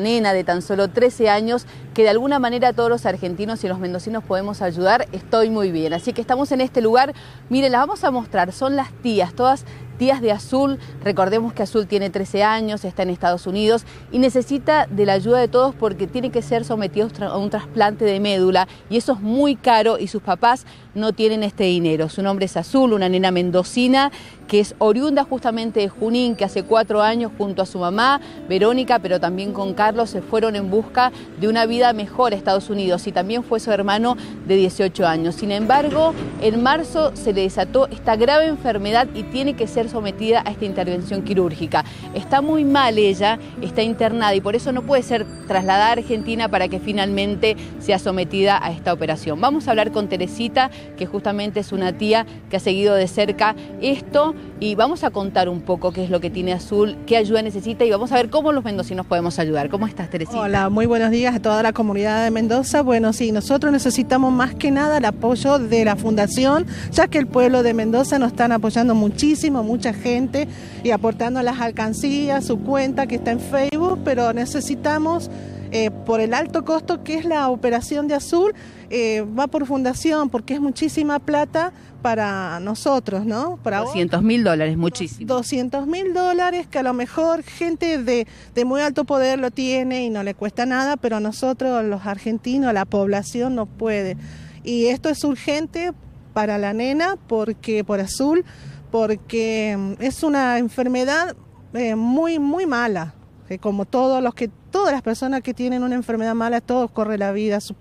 nena de tan solo 13 años que de alguna manera todos los argentinos y los mendocinos podemos ayudar, estoy muy bien. Así que estamos en este lugar, miren, las vamos a mostrar, son las tías, todas tías de Azul, recordemos que Azul tiene 13 años, está en Estados Unidos y necesita de la ayuda de todos porque tiene que ser sometido a un trasplante de médula y eso es muy caro y sus papás no tienen este dinero. Su nombre es Azul, una nena mendocina que es oriunda justamente de Junín, que hace cuatro años junto a su mamá, Verónica, pero también con Carlos, se fueron en busca de una vida mejor a Estados Unidos y también fue su hermano de 18 años. Sin embargo, en marzo se le desató esta grave enfermedad y tiene que ser sometida a esta intervención quirúrgica. Está muy mal ella, está internada y por eso no puede ser trasladada a Argentina para que finalmente sea sometida a esta operación. Vamos a hablar con Teresita, que justamente es una tía que ha seguido de cerca esto y vamos a contar un poco qué es lo que tiene Azul, qué ayuda necesita y vamos a ver cómo los mendocinos podemos ayudar. ¿Cómo estás, Teresita? Hola, muy buenos días a toda la comunidad de Mendoza. Bueno, sí, nosotros necesitamos más que nada el apoyo de la Fundación, ya que el pueblo de Mendoza nos están apoyando muchísimo, muchísimo mucha gente y aportando las alcancías, su cuenta que está en Facebook, pero necesitamos... Eh, por el alto costo que es la operación de Azul, eh, va por fundación, porque es muchísima plata para nosotros, ¿no? Para 200 mil dólares, muchísimo. 200 mil dólares que a lo mejor gente de, muy alto poder lo tiene y no le cuesta nada, pero nosotros, los argentinos, la población no puede. Y esto es urgente para la nena porque por Azul porque mm, es una enfermedad eh, muy, muy mala. como todos los que, todas las personas que tienen una enfermedad mala, todos corren la vida, su,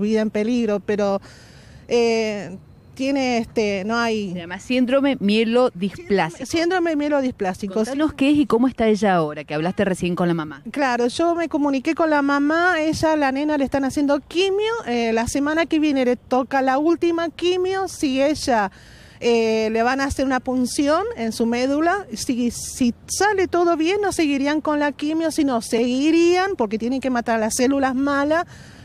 vida en peligro, pero eh, tiene este, no hay. Se llama síndrome mielodisplásico. Síndrome mielodisplásico. Contanos qué es y cómo está ella ahora, que hablaste recién con la mamá. Claro, yo me comuniqué con la mamá, ella, la nena, le están haciendo quimio. Eh, la semana que viene le toca la última quimio. Si ella eh, le van a hacer una punción en su médula. Si, si sale todo bien, no seguirían con la quimio, sino seguirían porque tienen que matar las células malas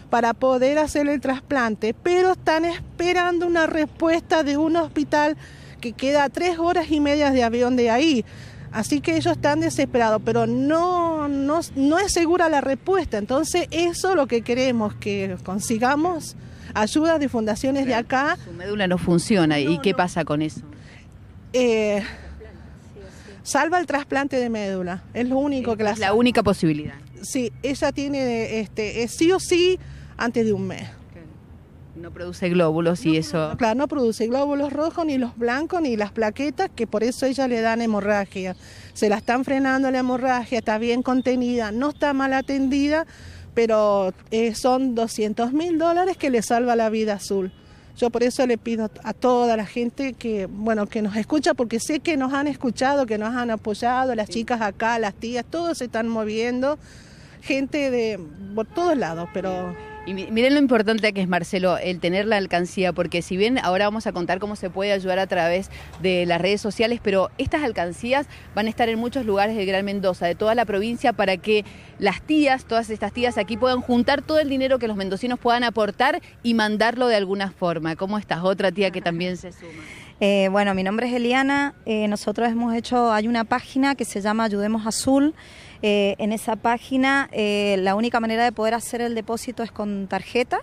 para poder hacer el trasplante. Pero están esperando una respuesta de un hospital que queda tres horas y media de avión de ahí. Así que ellos están desesperados, pero no, no, es segura la respuesta. Entonces, eso es lo que queremos que consigamos, ayuda de fundaciones de acá. Su médula no funciona, ¿y qué pasa con eso? Eh, salva el trasplante de médula, es lo único que la... la única posibilidad. Sí, ella tiene, este, sí o sí, antes de un mes. No produce glóbulos y eso. Claro, no produce glóbulos rojos, ni los blancos, ni las plaquetas, que por eso ella le dan hemorragia. Se la están frenando la hemorragia, está bien contenida, no está mal atendida, pero eh, son 200 mil dólares que le salva la vida azul. Yo por eso le pido a toda la gente que, bueno, que nos escucha, porque sé que nos han escuchado, que nos han apoyado, las chicas acá, las tías, todos se están moviendo, gente de por todos lados, pero... Y miren lo importante que es, Marcelo, el tener la alcancía, porque si bien ahora vamos a contar cómo se puede ayudar a través de las redes sociales, pero estas alcancías van a estar en muchos lugares del Gran Mendoza, de toda la provincia, para que las tías, todas estas tías aquí puedan juntar todo el dinero que los mendocinos puedan aportar y mandarlo de alguna forma. ¿Cómo esta Otra tía que también se suma. Eh, bueno, mi nombre es Eliana. Eh, nosotros hemos hecho, hay una página que se llama Ayudemos Azul. Eh, en esa página eh, la única manera de poder hacer el depósito es con tarjeta.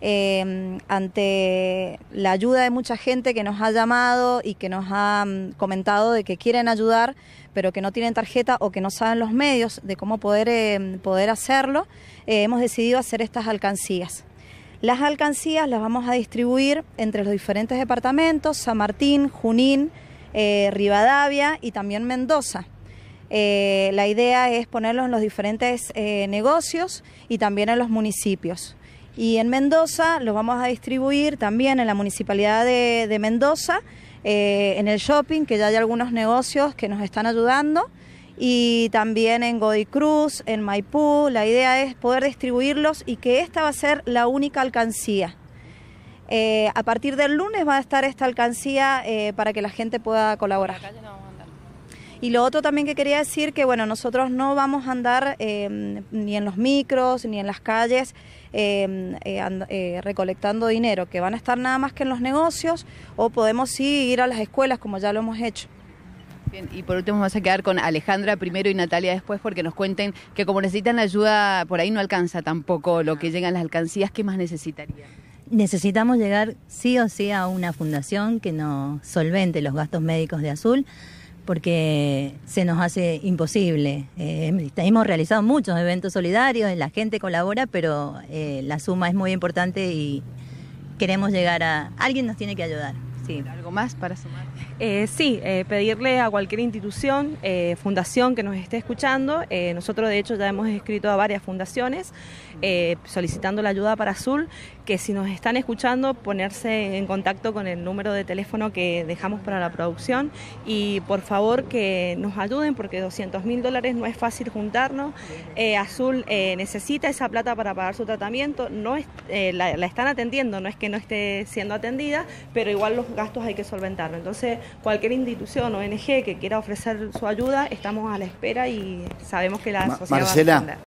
Eh, ante la ayuda de mucha gente que nos ha llamado y que nos ha mm, comentado de que quieren ayudar, pero que no tienen tarjeta o que no saben los medios de cómo poder, poder hacerlo, hemos decidido hacer estas alcancías. Las alcancías las vamos a distribuir entre los diferentes departamentos, San Martín, Junín, Rivadavia y también Mendoza. Eh, la idea es ponerlos en los diferentes eh, negocios y también en los municipios. Y en Mendoza los vamos a distribuir también en la Municipalidad de, Mendoza, eh, en el shopping, que ya hay algunos negocios que nos están ayudando, y también en Godoy Cruz, en Maipú. La idea es poder distribuirlos y que esta va a ser la única alcancía. a partir del lunes va a estar esta alcancía para que la gente pueda colaborar. Y lo otro también que quería decir que, bueno, nosotros no vamos a andar eh, ni en los micros ni en las calles eh, eh, recolectando dinero, que van a estar nada más que en los negocios o podemos sí ir a las escuelas como ya lo hemos hecho. Bien, y por último vamos a quedar con Alejandra primero y Natalia después porque nos cuenten que como necesitan ayuda, por ahí no alcanza tampoco lo que llegan las alcancías, ¿qué más necesitarían? Necesitamos llegar sí o sí a una fundación que nos solvente los gastos médicos de Azul porque se nos hace imposible. Eh, hemos realizado muchos eventos solidarios, la gente colabora, pero eh, la suma es muy importante y queremos llegar a... Alguien nos tiene que ayudar. Sí. ¿Algo más para sumar? Eh, sí, pedirle a cualquier institución, fundación que nos esté escuchando, nosotros de hecho ya hemos escrito a varias fundaciones solicitando la ayuda para Azul, que si nos están escuchando ponerse en contacto con el número de teléfono que dejamos para la producción y por favor que nos ayuden porque 200 mil dólares no es fácil juntarnos. Eh, Azul eh, necesita esa plata para pagar su tratamiento, no es, eh, la, están atendiendo, no es que no esté siendo atendida, pero igual los gastos hay que solventarlo. Entonces cualquier institución o ONG que quiera ofrecer su ayuda, estamos a la espera y sabemos que la sociedad... va a